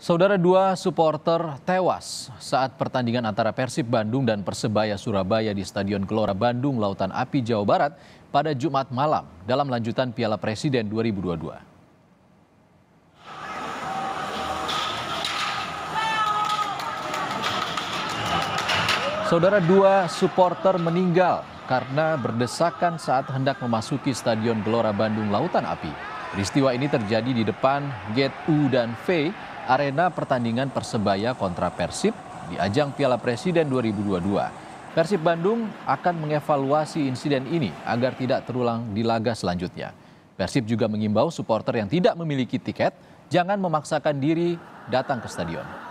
Saudara dua supporter tewas saat pertandingan antara Persib Bandung dan Persebaya Surabaya di Stadion Gelora Bandung, Lautan Api, Jawa Barat pada Jumat malam dalam lanjutan Piala Presiden 2022. Saudara dua supporter meninggal karena berdesakan saat hendak memasuki Stadion Gelora Bandung Lautan Api. Peristiwa ini terjadi di depan gate U dan V arena pertandingan Persebaya kontra Persib di ajang Piala Presiden 2022. Persib Bandung akan mengevaluasi insiden ini agar tidak terulang di laga selanjutnya. Persib juga mengimbau supporter yang tidak memiliki tiket jangan memaksakan diri datang ke stadion.